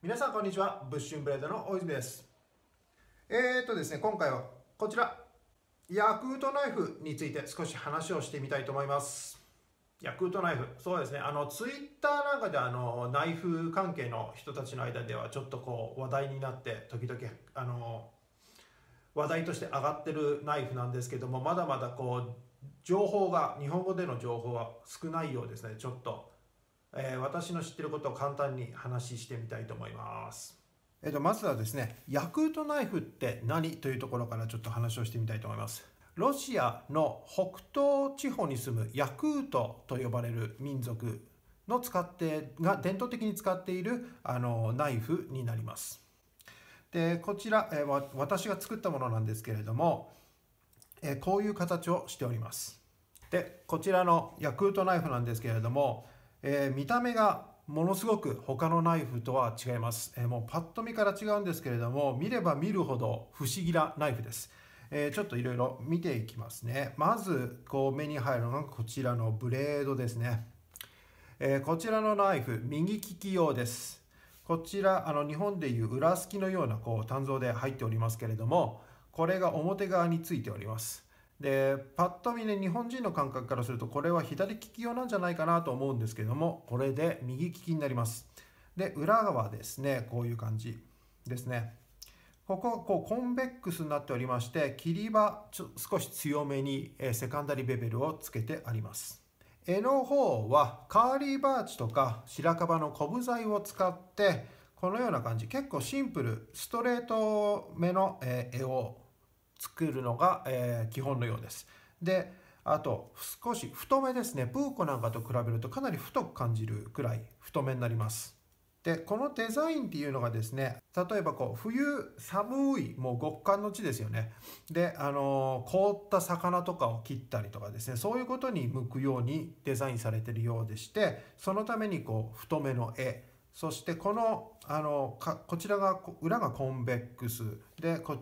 皆さんこんにちはブッシュンブレードの大泉ですえー、っとですね今回はこちらヤクルトナイフについて少し話をしてみたいと思いますヤクルトナイフそうですねあのツイッターなんかであのナイフ関係の人たちの間ではちょっとこう話題になって時々あの話題として上がってるナイフなんですけどもまだまだこう情報が日本語での情報は少ないようですねちょっとえー、私の知ってることを簡単に話してみたいと思います。えっとまずはですね、ヤクルトナイフって何というところからちょっと話をしてみたいと思います。ロシアの北東地方に住むヤクートと呼ばれる民族の使ってが伝統的に使っているあのナイフになります。でこちら、えー、私が作ったものなんですけれども、えー、こういう形をしております。でこちらのヤクルトナイフなんですけれどもえー、見た目がものすごく他のナイフとは違います、えー、もうパッと見から違うんですけれども見れば見るほど不思議なナイフです、えー、ちょっといろいろ見ていきますねまずこう目に入るのがこちらのブレードですね、えこちらのナイフ右利き用ですこちらあの日本でいう裏すきのようなこう鍛造で入っておりますけれどもこれが表側についておりますでパッと見ね日本人の感覚からするとこれは左利き用なんじゃないかなと思うんですけどもこれで右利きになりますで裏側ですねこういう感じですねこここうコンベックスになっておりまして切り場ちょ少し強めに、えセカンダリベベルをつけてあります柄の方はカーリーバーチとか白樺のコブ材を使ってこのような感じ結構シンプルストレート目の絵を作るのが、えー、基本のようです。であと少し太めですねプーコなんかと比べるとかなり太く感じるくらい太めになります。でこのデザインっていうのがですね例えばこう冬寒いもう極寒の地ですよねで、あのー、凍った魚とかを切ったりとかですねそういうことに向くようにデザインされてるようでしてそのためにこう太めの絵そしてこの、あのー、こちらが裏がコンベックスでこ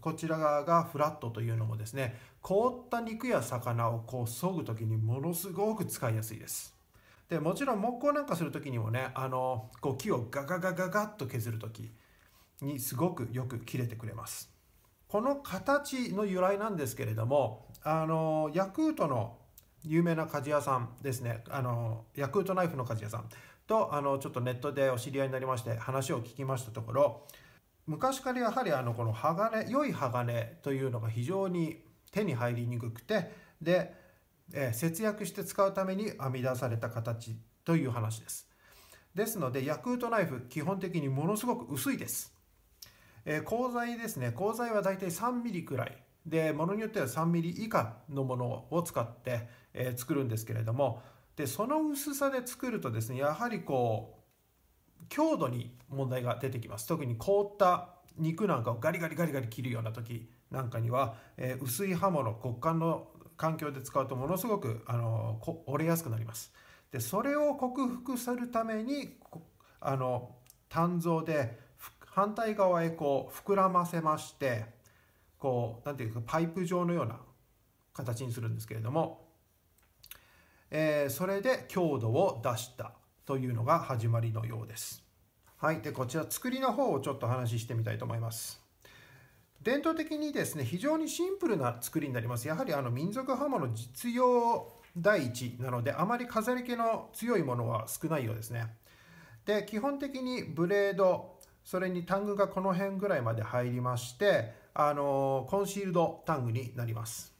こちら側がフラットというのもですね凍った肉や魚をこう削ぐ時にものすごく使いやすいですでもちろん木工なんかする時にもねあのこう木をガガガガガッと削る時にすごくよく切れてくれますこの形の由来なんですけれどもあのヤクルトの有名な鍛冶屋さんですねあのヤクルトナイフの鍛冶屋さんとあのちょっとネットでお知り合いになりまして話を聞きましたところ昔からやはりあのこの鋼良い鋼というのが非常に手に入りにくくてで、えー、節約して使うために編み出された形という話ですですのでヤクルトナイフ基本的にものすごく薄いです、えー、鋼材ですね鋼材はだいたい3 m m くらいでものによっては3 m m 以下のものを使って、えー、作るんですけれどもでその薄さで作るとですねやはりこう強度に問題が出てきます特に凍った肉なんかをガリガリガリガリ切るような時なんかには、えー、薄い刃物骨幹の環境で使うとものすごくあの折れやすくなりますでそれを克服するためにあの鍛造で反対側へこう膨らませましてこう何ていうかパイプ状のような形にするんですけれども、えー、それで強度を出したというのが始まりのようです。はい、でこちら作りの方をちょっと話ししてみたいと思います。伝統的にですね非常にシンプルな作りになります。やはりあの民族刃物実用第一なのであまり飾り気の強いものは少ないようですね。で基本的にブレードそれにタングがこの辺ぐらいまで入りましてあのコンシールドタングになります。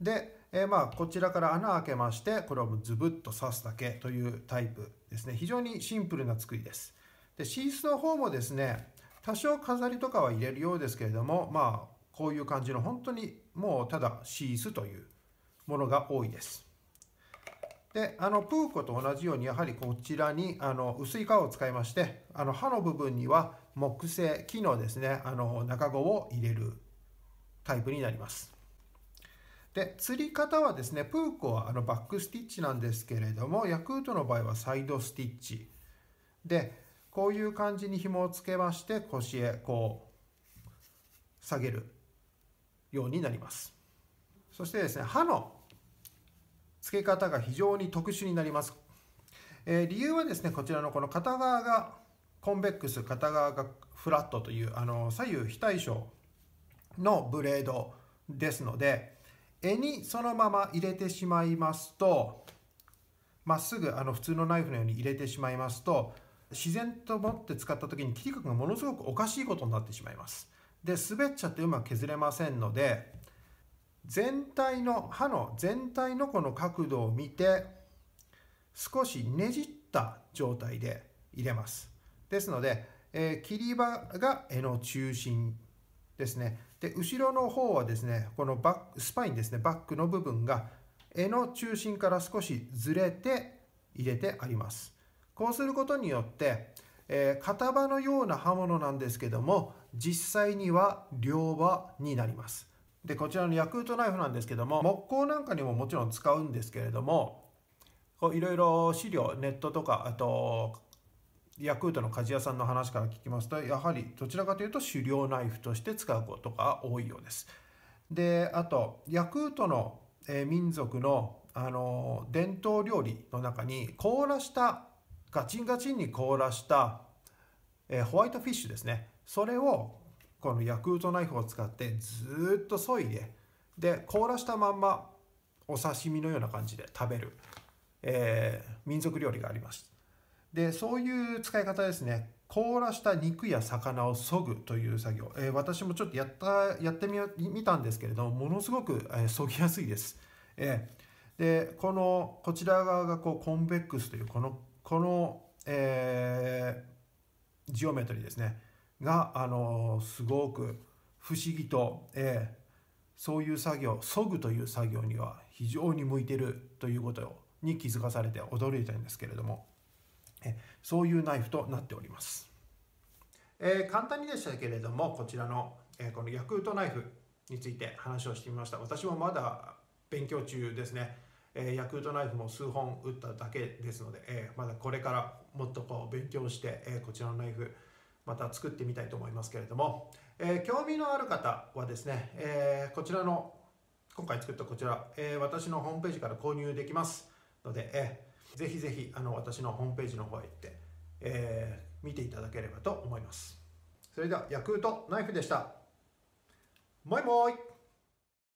でえー、まあこちらから穴開けましてこれをズブッと刺すだけというタイプですね非常にシンプルな作りですでシースの方もですね多少飾りとかは入れるようですけれどもまあこういう感じの本当にもうただシースというものが多いですであのプーコと同じようにやはりこちらにあの薄い皮を使いましてあの刃の部分には木製木のですねあの中子を入れるタイプになりますで、釣り方はですね、プーコはあのバックスティッチなんですけれども、ヤクルトの場合はサイドスティッチ。で、こういう感じに紐をつけまして、腰へこう、下げるようになります。そしてですね、刃の付け方が非常に特殊になります。えー、理由はですね、こちらのこの片側がコンベックス、片側がフラットという、あの、左右非対称のブレードですので、柄にそのまま入れてしまいますとまっすぐあの普通のナイフのように入れてしまいますと自然と持って使った時に切り角がものすごくおかしいことになってしまいます。で滑っちゃってうまく削れませんので全体の刃の全体のこの角度を見て少しねじった状態で入れます。ですので、えー、切り場が柄の中心ですね。で、後ろの方はですね、このバック、スパインですね、バックの部分が、柄の中心から少しずれて入れてあります。こうすることによって、えー、片刃のような刃物なんですけども、実際には両刃になります。で、こちらのヤクルトナイフなんですけども、木工なんかにももちろん使うんですけれども、いろいろ資料、ネットとか、あとヤクルトの鍛冶屋さんの話から聞きますとやはりどちらかというと狩猟ナイフとして使うことが多いようです。であとヤクルトの、え民族のあの伝統料理の中に凍らしたガチンガチンに凍らした、えホワイトフィッシュですねそれをこのヤクルトナイフを使ってずっとそいでで凍らしたまんまお刺身のような感じで食べる、えー、民族料理がありますでそういう使い方ですね凍らした肉や魚を削ぐという作業、えー、私もちょっとやったやってみ見たんですけれどもものすごく、えー、削ぎやすいです、えー、でこのこちら側がこうコンベックスというこのこの、えー、ジオメトリーですねが、あのー、すごく不思議と、えー、そういう作業削ぐという作業には非常に向いてるということに気づかされて驚いたんですけれども。えそういうナイフとなっております、えー、簡単にでしたけれどもこちらの、えー、このヤクルトナイフについて話をしてみました私もまだ勉強中ですね、えー、ヤクルトナイフも数本打っただけですので、えまだこれからもっとこう勉強して、えこちらのナイフまた作ってみたいと思いますけれども、え興味のある方はですね、えこちらの今回作ったこちら、え私のホームページから購入できますので、えぜひぜひあの私のホームページの方へ行って、えー、見ていただければと思います。それでは、ヤクルトナイフでした。もいもい